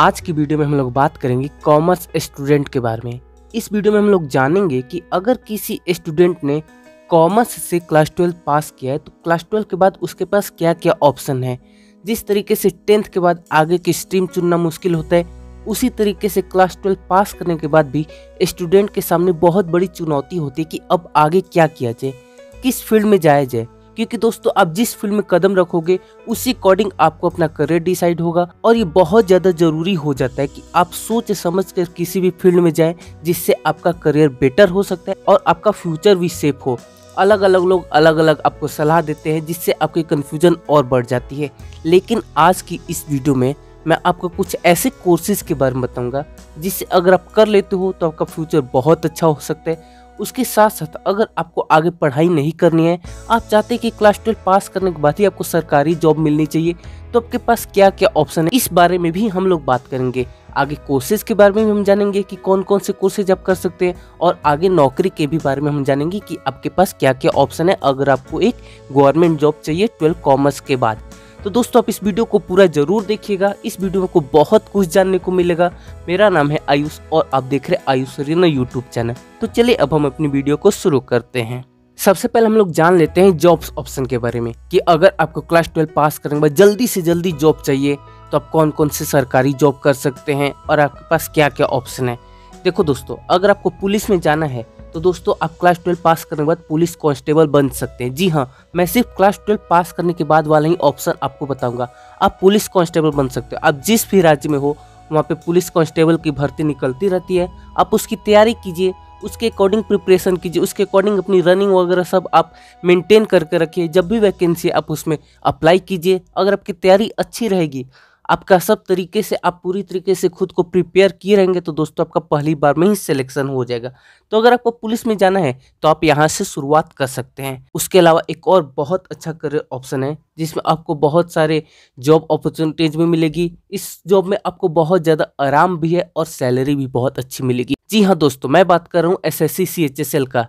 आज की वीडियो में हम लोग बात करेंगे कॉमर्स स्टूडेंट के बारे में इस वीडियो में हम लोग जानेंगे कि अगर किसी स्टूडेंट ने कॉमर्स से क्लास ट्वेल्व पास किया है तो क्लास ट्वेल्व के बाद उसके पास क्या क्या ऑप्शन है जिस तरीके से टेंथ के बाद आगे की स्ट्रीम चुनना मुश्किल होता है उसी तरीके से क्लास ट्वेल्व पास करने के बाद भी स्टूडेंट के सामने बहुत बड़ी चुनौती होती है कि अब आगे क्या किया जाए किस फील्ड में जाया जाए क्योंकि दोस्तों आप जिस फील्ड में कदम रखोगे उसी अकॉर्डिंग आपको अपना करियर डिसाइड होगा और ये बहुत ज़्यादा ज़रूरी हो जाता है कि आप सोच समझ कर किसी भी फील्ड में जाएं जिससे आपका करियर बेटर हो सकता है और आपका फ्यूचर भी सेफ हो अलग अलग लोग अलग अलग आपको सलाह देते हैं जिससे आपकी कन्फ्यूजन और बढ़ जाती है लेकिन आज की इस वीडियो में मैं आपको कुछ ऐसे कोर्सेज के बारे में बताऊंगा जिससे अगर आप कर लेते हो तो आपका फ्यूचर बहुत अच्छा हो सकता है उसके साथ साथ अगर आपको आगे पढ़ाई नहीं करनी है आप चाहते हैं कि क्लास ट्वेल्व पास करने के बाद ही आपको सरकारी जॉब मिलनी चाहिए तो आपके पास क्या क्या ऑप्शन है इस बारे में भी हम लोग बात करेंगे आगे कोर्सेज के बारे में भी हम जानेंगे कि कौन कौन से कोर्सेज आप कर सकते हैं और आगे नौकरी के भी बारे में हम जानेंगे कि आपके पास क्या क्या ऑप्शन है अगर आपको एक गवर्नमेंट जॉब चाहिए ट्वेल्व कॉमर्स के बाद तो दोस्तों आप इस वीडियो को पूरा जरूर देखिएगा इस वीडियो में को बहुत कुछ जानने को मिलेगा मेरा नाम है आयुष और आप देख रहे आयुष रीना यूट्यूब चैनल तो चलिए अब हम अपनी वीडियो को शुरू करते हैं सबसे पहले हम लोग जान लेते हैं जॉब्स ऑप्शन के बारे में कि अगर आपको क्लास ट्वेल्व पास करने के बाद जल्दी से जल्दी जॉब चाहिए तो आप कौन कौन से सरकारी जॉब कर सकते हैं और आपके पास क्या क्या ऑप्शन है देखो दोस्तों अगर आपको पुलिस में जाना है तो दोस्तों आप क्लास ट्वेल्व पास करने के बाद पुलिस कांस्टेबल बन सकते हैं जी हाँ मैं सिर्फ क्लास ट्वेल्व पास करने के बाद वाला ही ऑप्शन आपको बताऊंगा आप पुलिस कांस्टेबल बन सकते हो आप जिस भी राज्य में हो वहाँ पे पुलिस कांस्टेबल की भर्ती निकलती रहती है आप उसकी तैयारी कीजिए उसके अकॉर्डिंग प्रिपरेशन कीजिए उसके अकॉर्डिंग अपनी रनिंग वगैरह सब आप मेंटेन करके रखिए जब भी वैकेंसी आप उसमें अप्लाई कीजिए अगर आपकी तैयारी अच्छी रहेगी आपका सब तरीके से आप पूरी तरीके से खुद को प्रिपेयर किए रहेंगे तो दोस्तों आपका पहली बार में ही सिलेक्शन हो जाएगा तो अगर आपको पुलिस में जाना है तो आप यहाँ से शुरुआत कर सकते हैं उसके अलावा एक और बहुत अच्छा करियर ऑप्शन है जिसमें आपको बहुत सारे जॉब अपॉर्चुनिटीज भी मिलेगी इस जॉब में आपको बहुत ज़्यादा आराम भी है और सैलरी भी बहुत अच्छी मिलेगी जी हाँ दोस्तों मैं बात कर रहा हूँ S S C C H S L का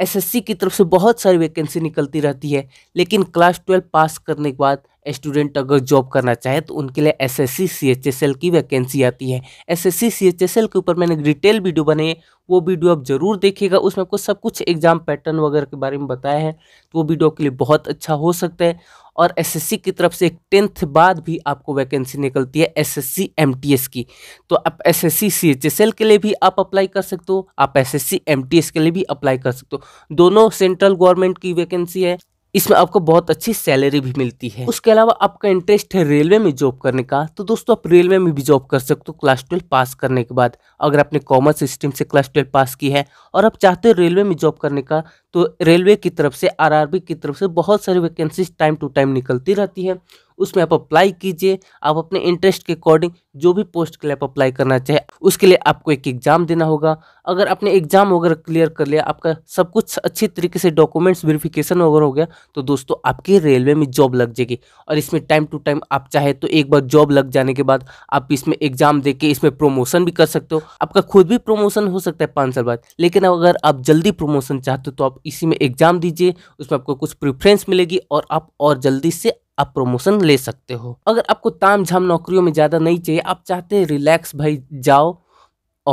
एसएससी की तरफ से बहुत सारी वैकेंसी निकलती रहती है लेकिन क्लास ट्वेल्व पास करने के बाद स्टूडेंट अगर जॉब करना चाहे तो उनके लिए एस एस की वैकेंसी आती है एस एस के ऊपर मैंने डिटेल वीडियो बनाई है वो वीडियो आप ज़रूर देखिएगा उसमें आपको सब कुछ एग्जाम पैटर्न वगैरह के बारे में बताया है तो वो वीडियो आपके लिए बहुत अच्छा हो सकता है और एसएससी की तरफ से एक टेंथ बाद भी आपको वैकेंसी निकलती है एसएससी एमटीएस की तो आप एसएससी सीएचएसएल के लिए भी आप अप्लाई कर सकते हो आप एसएससी एमटीएस के लिए भी अप्लाई कर सकते हो दोनों सेंट्रल गवर्नमेंट की वैकेंसी है इसमें आपको बहुत अच्छी सैलरी भी मिलती है उसके अलावा आपका इंटरेस्ट है रेलवे में जॉब करने का तो दोस्तों आप रेलवे में भी जॉब कर सकते हो क्लास ट्वेल्व पास करने के बाद अगर आपने कॉमर्स स्ट्रीम से क्लास ट्वेल्व पास की है और आप चाहते हो रेलवे में जॉब करने का तो रेलवे की तरफ से आर की तरफ से बहुत सारी वैकेंसीज टाइम टू टाइम निकलती रहती है उसमें आप अप्लाई कीजिए आप अपने इंटरेस्ट के अकॉर्डिंग जो भी पोस्ट के लिए आप अप्लाई करना चाहे उसके लिए आपको एक एग्ज़ाम देना होगा अगर आपने एग्ज़ाम वगैरह क्लियर कर लिया आपका सब कुछ अच्छी तरीके से डॉक्यूमेंट्स वेरिफिकेशन वगैरह हो गया तो दोस्तों आपकी रेलवे में जॉब लग जाएगी और इसमें टाइम टू टाइम आप चाहे तो एक बार जॉब लग जाने के बाद आप इसमें एग्ज़ाम दे के इसमें प्रोमोशन भी कर सकते हो आपका खुद भी प्रोमोशन हो सकता है पाँच साल बाद लेकिन अगर आप जल्दी प्रोमोशन चाहते हो तो आप इसी में एग्ज़ाम दीजिए उसमें आपको कुछ प्रिफ्रेंस मिलेगी और आप और जल्दी से आप प्रमोशन ले सकते हो अगर आपको ताम झाम नौकरियों में ज़्यादा नहीं चाहिए आप चाहते हैं रिलैक्स भाई जाओ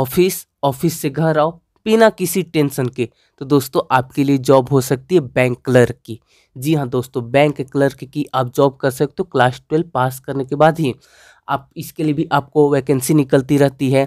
ऑफिस ऑफिस से घर आओ बिना किसी टेंशन के तो दोस्तों आपके लिए जॉब हो सकती है बैंक क्लर्क की जी हाँ दोस्तों बैंक क्लर्क की आप जॉब कर सकते हो क्लास ट्वेल्व पास करने के बाद ही आप इसके लिए भी आपको वैकेंसी निकलती रहती है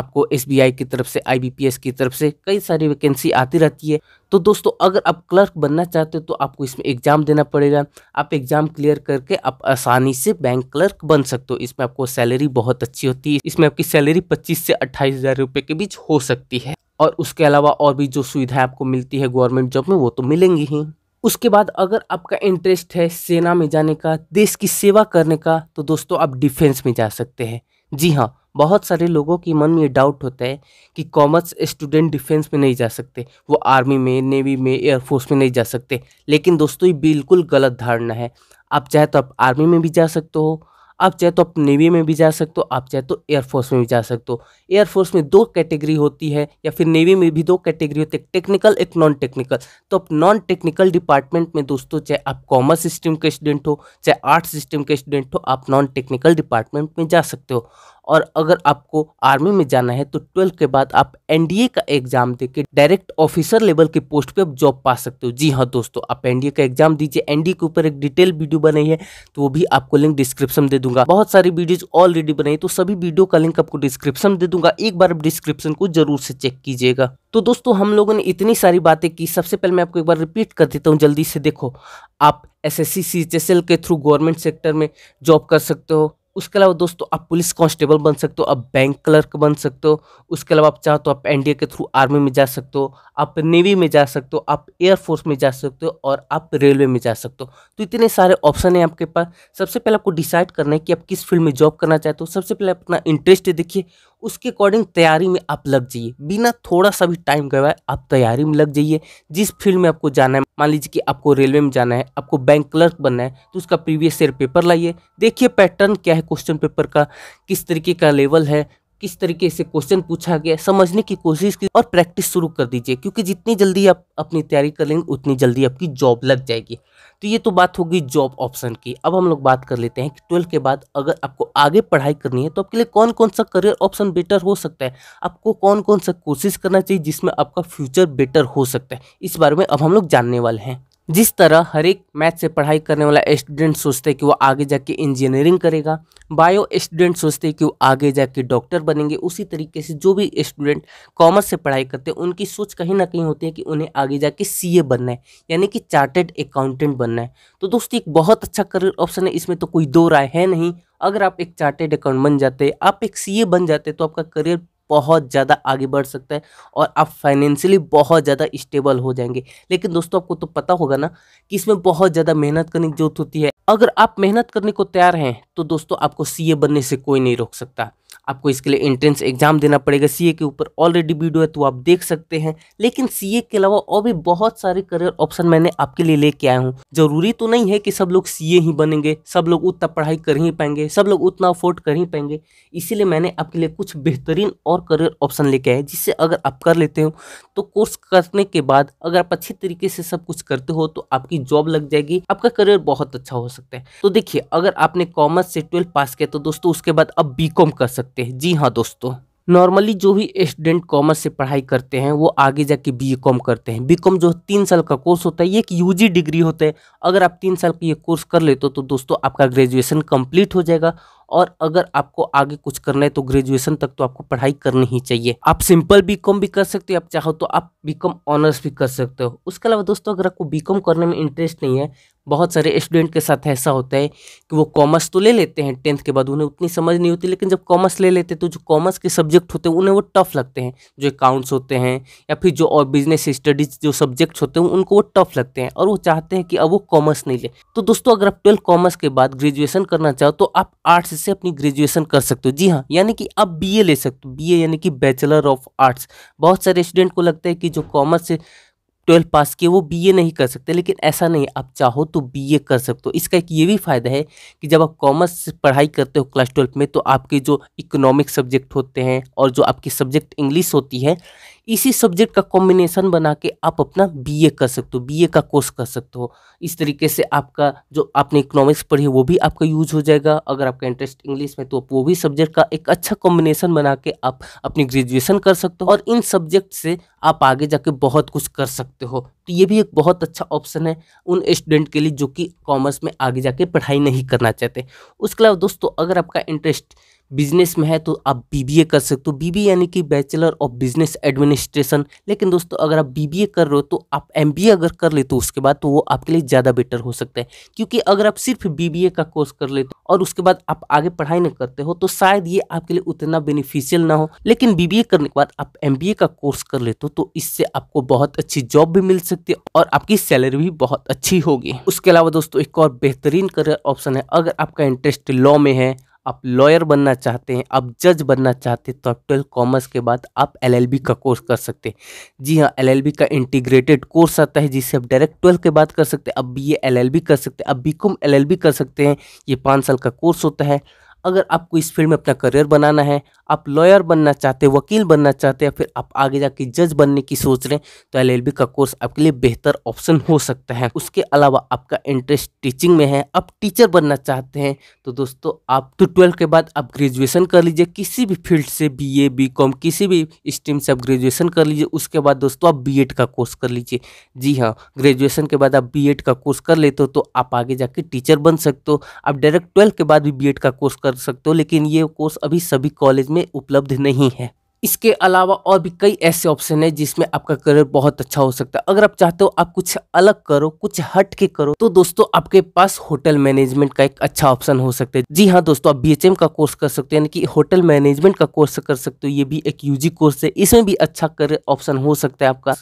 आपको एस की तरफ से आई की तरफ से कई सारी वैकेंसी आती रहती है तो दोस्तों अगर आप क्लर्क बनना चाहते हो तो आपको इसमें एग्ज़ाम देना पड़ेगा आप एग्ज़ाम क्लियर करके आप आसानी से बैंक क्लर्क बन सकते हो इसमें आपको सैलरी बहुत अच्छी होती है इसमें आपकी सैलरी पच्चीस से अट्ठाईस हज़ार रुपये के बीच हो सकती है और उसके अलावा और भी जो सुविधाएं आपको मिलती है गवर्नमेंट जॉब में वो तो मिलेंगी ही उसके बाद अगर आपका इंटरेस्ट है सेना में जाने का देश की सेवा करने का तो दोस्तों आप डिफेंस में जा सकते हैं जी हाँ बहुत सारे लोगों के मन में ये डाउट होता है कि कॉमर्स स्टूडेंट डिफेंस में नहीं जा सकते वो आर्मी में नेवी में एयरफोर्स में नहीं जा सकते लेकिन दोस्तों ये बिल्कुल गलत धारणा है आप चाहे तो आप आर्मी में भी जा सकते हो आप चाहे तो आप नेवी में भी जा सकते हो आप चाहे तो एयरफोर्स में भी जा सकते हो एयरफोर्स में दो कैटेगरी होती है या फिर नेवी में भी दो कैटेगरी होती है टेक्निकल एक नॉन टेक्निकल तो आप नॉन टेक्निकल डिपार्टमेंट में दोस्तों चाहे आप कॉमर्स सिस्टम के स्टूडेंट हो चाहे आर्ट्स सिस्टम के स्टूडेंट हो आप नॉन टेक्निकल डिपार्टमेंट में जा सकते हो और अगर आपको आर्मी में जाना है तो ट्वेल्थ के बाद आप एनडीए का एग्जाम देके डायरेक्ट ऑफिसर लेवल के पोस्ट पे आप जॉब पा सकते हो जी हाँ दोस्तों आप एनडीए का एग्जाम दीजिए एनडीए के ऊपर एक डिटेल वीडियो बनाई है तो वो भी आपको लिंक डिस्क्रिप्शन दे दूंगा बहुत सारी वीडियोज ऑलरेडी बनाई तो सभी वीडियो का लिंक आपको डिस्क्रिप्शन दे दूंगा एक बार डिस्क्रिप्शन को जरूर से चेक कीजिएगा तो दोस्तों हम लोगों ने इतनी सारी बातें की सबसे पहले मैं आपको एक बार रिपीट कर देता हूँ जल्दी से देखो आप एस एस के थ्रू गवर्नमेंट सेक्टर में जॉब कर सकते हो उसके अलावा दोस्तों आप पुलिस कांस्टेबल बन सकते हो आप बैंक क्लर्क बन सकते हो उसके अलावा आप चाहो तो आप एनडीए के थ्रू आर्मी में जा सकते हो आप नेवी में जा सकते हो आप एयरफोर्स में जा सकते हो और आप रेलवे में जा सकते हो तो इतने सारे ऑप्शन हैं आपके पास सबसे पहले आपको डिसाइड करना है कि आप किस फील्ड में जॉब करना चाहते हो सबसे पहले अपना इंटरेस्ट देखिए उसके अकॉर्डिंग तैयारी में आप लग जाइए बिना थोड़ा सा भी टाइम गवाए आप तैयारी में लग जाइए जिस फील्ड में आपको जाना है मान लीजिए कि आपको रेलवे में जाना है आपको बैंक क्लर्क बनना है तो उसका प्रीवियस ईयर पेपर लाइए देखिए पैटर्न क्या है क्वेश्चन पेपर का किस तरीके का लेवल है किस तरीके से क्वेश्चन पूछा गया समझने की कोशिश की और प्रैक्टिस शुरू कर दीजिए क्योंकि जितनी जल्दी आप अपनी तैयारी कर लेंगे उतनी जल्दी आपकी जॉब लग जाएगी तो ये तो बात होगी जॉब ऑप्शन की अब हम लोग बात कर लेते हैं कि ट्वेल्थ के बाद अगर आपको आगे पढ़ाई करनी है तो आपके लिए कौन कौन सा करियर ऑप्शन बेटर हो सकता है आपको कौन कौन सा कोशिश करना चाहिए जिसमें आपका फ्यूचर बेटर हो सकता है इस बारे में अब हम लोग जानने वाले हैं जिस तरह हर एक मैथ से पढ़ाई करने वाला स्टूडेंट सोचते हैं कि वो आगे जाके इंजीनियरिंग करेगा बायो स्टूडेंट सोचते हैं कि वो आगे जाके डॉक्टर बनेंगे उसी तरीके से जो भी स्टूडेंट कॉमर्स से पढ़ाई करते हैं उनकी सोच कहीं ना कहीं होती है कि उन्हें आगे जाके सीए बनना है यानी कि चार्टेड अकाउंटेंट बनना है तो दोस्तों एक बहुत अच्छा करियर ऑप्शन है इसमें तो कोई दो राय है नहीं अगर आप एक चार्टेड अकाउंट बन जाते आप एक सी बन जाते तो आपका करियर बहुत ज़्यादा आगे बढ़ सकता है और आप फाइनेंशियली बहुत ज़्यादा स्टेबल हो जाएंगे लेकिन दोस्तों आपको तो पता होगा ना कि इसमें बहुत ज़्यादा मेहनत करने की जरूरत होती है अगर आप मेहनत करने को तैयार हैं तो दोस्तों आपको सी बनने से कोई नहीं रोक सकता आपको इसके लिए एंट्रेंस एग्ज़ाम देना पड़ेगा सीए के ऊपर ऑलरेडी वीडियो है तो आप देख सकते हैं लेकिन सीए के अलावा और भी बहुत सारे करियर ऑप्शन मैंने आपके लिए लेके आया हूँ जरूरी तो नहीं है कि सब लोग सीए ही बनेंगे सब लोग उतना पढ़ाई कर ही पाएंगे सब लोग उतना अफोर्ड कर ही पाएंगे इसीलिए मैंने आपके लिए कुछ बेहतरीन और करियर ऑप्शन लेके आए जिससे अगर आप कर लेते हो तो कोर्स करने के बाद अगर आप अच्छे तरीके से सब कुछ करते हो तो आपकी जॉब लग जाएगी आपका करियर बहुत अच्छा हो सकता है तो देखिए अगर आपने कॉमर्स से ट्वेल्थ पास किया तो दोस्तों उसके बाद आप बी कर सकते सकते हैं जी हाँ दोस्तों नॉर्मली जो भी स्टूडेंट कॉमर्स से पढ़ाई करते हैं वो आगे जाके बी कॉम करते हैं बी कॉम जो तीन साल का कोर्स होता है ये एक यूजी डिग्री होता है अगर आप तीन साल का ये कोर्स कर लेते हो तो दोस्तों आपका ग्रेजुएशन कंप्लीट हो जाएगा और अगर आपको आगे कुछ करना है तो ग्रेजुएशन तक तो आपको पढ़ाई करनी ही चाहिए आप सिंपल बी कॉम भी कर सकते हो आप चाहो तो आप बी कॉम ऑनर्स भी कर सकते हो उसके अलावा दोस्तों अगर आपको बी कॉम करने में इंटरेस्ट नहीं है बहुत सारे स्टूडेंट के साथ ऐसा होता है कि वो कॉमर्स तो ले लेते हैं टेंथ के बाद उन्हें उतनी समझ नहीं होती लेकिन जब कॉमर्स ले लेते हैं तो जो कॉमर्स के सब्जेक्ट होते हैं उन्हें वो टफ लगते हैं जो अकाउंट्स होते हैं या फिर जो और बिजनेस स्टडीज जो सब्जेक्ट्स होते हैं उनको वो टफ लगते हैं और वो चाहते हैं कि अब वो कॉमर्स नहीं ले तो दोस्तों अगर आप ट्वेल्थ कॉमर्स के बाद ग्रेजुएशन करना चाहो तो आप आर्ट्स से अपनी ग्रेजुएशन कर सकते हो जी हाँ यानी कि आप बी ले सकते हो बी यानी कि बैचलर ऑफ आर्ट्स बहुत सारे स्टूडेंट को लगता है कि जो कॉमर्स से ट्वेल्थ पास किए वो बीए नहीं कर सकते लेकिन ऐसा नहीं आप चाहो तो बीए कर सकते हो इसका एक ये भी फ़ायदा है कि जब आप कॉमर्स से पढ़ाई करते हो क्लास ट्वेल्थ में तो आपके जो इकोनॉमिक सब्जेक्ट होते हैं और जो आपकी सब्जेक्ट इंग्लिश होती है इसी सब्जेक्ट का कॉम्बिनेशन बना के आप अपना बीए कर सकते हो बीए का कोर्स कर सकते हो इस तरीके से आपका जो आपने इकोनॉमिक्स पढ़ी है वो भी आपका यूज हो जाएगा अगर आपका इंटरेस्ट इंग्लिश में तो आप वो भी सब्जेक्ट का एक अच्छा कॉम्बिनेशन बना के आप अपनी ग्रेजुएशन कर सकते हो और इन सब्जेक्ट से आप आगे जाके बहुत कुछ कर सकते हो तो ये भी एक बहुत अच्छा ऑप्शन है उन स्टूडेंट के लिए जो कि कॉमर्स में आगे जाके पढ़ाई नहीं करना चाहते उसके अलावा दोस्तों अगर आपका इंटरेस्ट बिजनेस में है तो आप बीबीए कर सकते हो बीबीए यानी कि बैचलर ऑफ बिजनेस एडमिनिस्ट्रेशन लेकिन दोस्तों अगर आप बीबीए कर रहे हो तो आप एमबीए अगर कर लेते हो उसके बाद तो वो आपके लिए ज़्यादा बेटर हो सकता है क्योंकि अगर आप सिर्फ बीबीए का कोर्स कर लेते हो और उसके बाद आप आगे पढ़ाई नहीं करते हो तो शायद ये आपके लिए उतना बेनिफिशियल ना हो लेकिन बीबीए करने के बाद आप एम का कोर्स कर लेते हो तो इससे आपको बहुत अच्छी जॉब भी मिल सकती है और आपकी सैलरी भी बहुत अच्छी होगी उसके अलावा दोस्तों एक और बेहतरीन करियर ऑप्शन है अगर आपका इंटरेस्ट लॉ में है आप लॉयर बनना चाहते हैं आप जज बनना चाहते हैं तो आप ट्वेल्व कॉमर्स के बाद आप एलएलबी का कोर्स कर सकते हैं जी हाँ एलएलबी का इंटीग्रेटेड कोर्स आता है जिसे आप डायरेक्ट ट्वेल्व के बाद कर सकते हैं अब बीए एलएलबी कर सकते हैं अब बीकॉम एलएलबी कर सकते हैं ये पाँच साल का कोर्स होता है अगर आपको इस फील्ड में अपना करियर बनाना है आप लॉयर बनना चाहते हैं वकील बनना चाहते हैं फिर आप आगे जाके जज बनने की सोच रहे हैं तो एल का कोर्स आपके लिए बेहतर ऑप्शन हो सकता है उसके अलावा आपका इंटरेस्ट टीचिंग में है आप टीचर बनना चाहते हैं तो दोस्तों आप तो ट्वेल्थ के बाद आप ग्रेजुएशन कर लीजिए किसी भी फील्ड से बी ए बी कॉम किसी भी स्ट्रीम से आप ग्रेजुएशन कर लीजिए उसके बाद दोस्तों आप बी का कोर्स कर लीजिए जी हाँ ग्रेजुएशन के बाद आप बी का कोर्स कर लेते हो तो आप आगे जाके टीचर बन सकते हो आप डायरेक्ट ट्वेल्थ के बाद भी बी का कोर्स कर सकते हो लेकिन ये कोर्स अभी सभी कॉलेज में इसमें उपलब्ध नहीं है इसके अलावा और भी कई ऐसे ऑप्शन है जिसमें आपका करियर बहुत अच्छा हो सकता है अगर आप चाहते हो आप कुछ अलग करो कुछ हट के करो तो दोस्तों आपके पास होटल मैनेजमेंट का एक अच्छा ऑप्शन हो सकता है जी हाँ दोस्तों आप बीएचएम का कोर्स कर सकते हो यानी कि होटल मैनेजमेंट का कोर्स कर सकते हो ये भी एक यूजी कोर्स है इसमें भी अच्छा करियर ऑप्शन हो सकता है आपका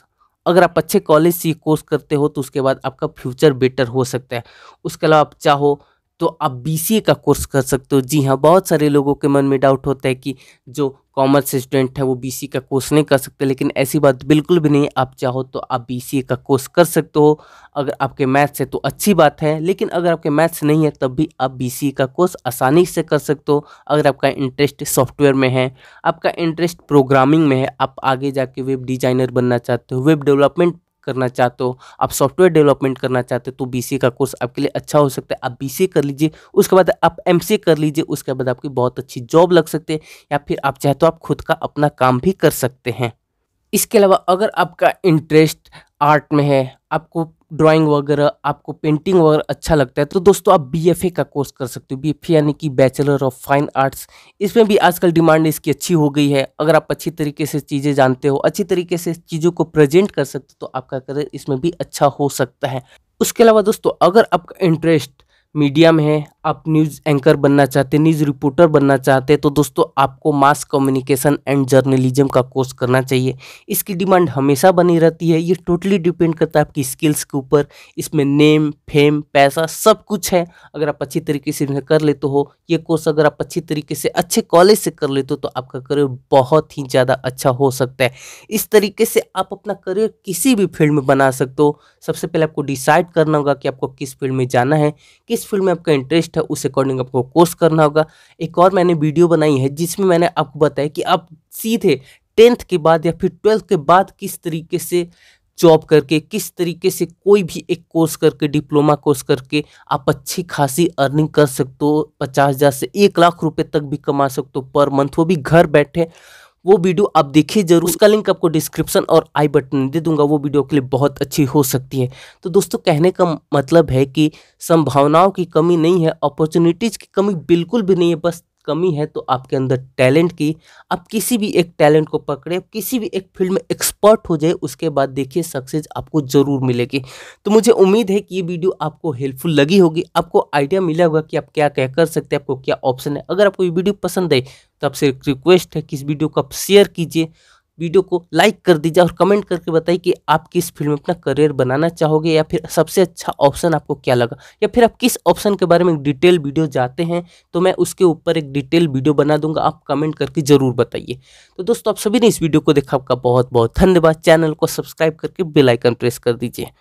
अगर आप अच्छे कॉलेज से कोर्स करते हो तो उसके बाद आपका फ्यूचर बेटर हो सकता है उसके अलावा आप चाहो तो आप बीसीए का कोर्स कर सकते हो जी हाँ बहुत सारे लोगों के मन में डाउट होता है कि जो कॉमर्स स्टूडेंट है वो बीसीए का कोर्स नहीं कर सकते लेकिन ऐसी बात बिल्कुल भी नहीं आप चाहो तो आप बीसीए का कोर्स कर सकते हो अगर आपके मैथ्स है तो अच्छी बात है लेकिन अगर आपके मैथ्स नहीं है तब भी आप बी का कोर्स आसानी से कर सकते हो अगर आपका इंटरेस्ट सॉफ्टवेयर में है आपका इंटरेस्ट प्रोग्रामिंग में है आप आगे जाके वेब डिज़ाइनर बनना चाहते हो वेब डेवलपमेंट करना चाहते हो आप सॉफ्टवेयर डेवलपमेंट करना चाहते हो तो बीसीए का कोर्स आपके लिए अच्छा हो सकता है आप बीसीए कर लीजिए उसके बाद आप एमसीए कर लीजिए उसके बाद आपकी बहुत अच्छी जॉब लग सकती है या फिर आप चाहे तो आप खुद का अपना काम भी कर सकते हैं इसके अलावा अगर आपका इंटरेस्ट आर्ट में है आपको ड्राइंग वगैरह आपको पेंटिंग वगैरह अच्छा लगता है तो दोस्तों आप बीएफए का कोर्स कर सकते हो बीएफए यानी कि बैचलर ऑफ फाइन आर्ट्स इसमें भी आजकल डिमांड इसकी अच्छी हो गई है अगर आप अच्छी तरीके से चीज़ें जानते हो अच्छी तरीके से चीज़ों को प्रेजेंट कर सकते हो तो आपका करियर इसमें भी अच्छा हो सकता है उसके अलावा दोस्तों अगर आपका इंटरेस्ट मीडिया में है आप न्यूज़ एंकर बनना चाहते हैं न्यूज़ रिपोर्टर बनना चाहते हैं तो दोस्तों आपको मास कम्युनिकेशन एंड जर्नलिज्म का कोर्स करना चाहिए इसकी डिमांड हमेशा बनी रहती है ये टोटली डिपेंड करता है आपकी स्किल्स के ऊपर इसमें नेम फेम पैसा सब कुछ है अगर आप अच्छी तरीके से इन्हें कर लेते हो ये कोर्स अगर आप अच्छी तरीके से अच्छे कॉलेज से कर लेते हो तो आपका करियर बहुत ही ज़्यादा अच्छा हो सकता है इस तरीके से आप अपना करियर किसी भी फील्ड में बना सकते हो सबसे पहले आपको डिसाइड करना होगा कि आपको किस फील्ड में जाना है किस फील्ड में आपका इंटरेस्ट लिस्ट है उस अकॉर्डिंग आपको कोर्स करना होगा एक और मैंने वीडियो बनाई है जिसमें मैंने आपको बताया कि आप सीधे टेंथ के बाद या फिर ट्वेल्थ के बाद किस तरीके से जॉब करके किस तरीके से कोई भी एक कोर्स करके डिप्लोमा कोर्स करके आप अच्छी खासी अर्निंग कर सकते हो पचास हज़ार से एक लाख रुपए तक भी कमा सकते हो पर मंथ वो भी घर बैठे वो वीडियो आप देखिए जरूर उसका लिंक आपको डिस्क्रिप्शन और आई बटन दे दूंगा वो वीडियो के लिए बहुत अच्छी हो सकती है तो दोस्तों कहने का मतलब है कि संभावनाओं की कमी नहीं है अपॉर्चुनिटीज़ की कमी बिल्कुल भी नहीं है बस कमी है तो आपके अंदर टैलेंट की आप किसी भी एक टैलेंट को पकड़े किसी भी एक फील्ड में एक्सपर्ट हो जाए उसके बाद देखिए सक्सेस आपको ज़रूर मिलेगी तो मुझे उम्मीद है कि ये वीडियो आपको हेल्पफुल लगी होगी आपको आइडिया मिला होगा कि आप क्या क्या कर सकते हैं आपको क्या ऑप्शन है अगर आपको ये वीडियो पसंद आए तो आपसे रिक्वेस्ट है कि इस वीडियो को आप शेयर कीजिए वीडियो को लाइक कर दीजिए और कमेंट करके बताइए कि आप किस फील्ड में अपना करियर बनाना चाहोगे या फिर सबसे अच्छा ऑप्शन आपको क्या लगा या फिर आप किस ऑप्शन के बारे में डिटेल वीडियो जाते हैं तो मैं उसके ऊपर एक डिटेल वीडियो बना दूंगा आप कमेंट करके ज़रूर बताइए तो दोस्तों आप सभी ने इस वीडियो को देखा आपका बहुत बहुत धन्यवाद चैनल को सब्सक्राइब करके बेलाइकन प्रेस कर दीजिए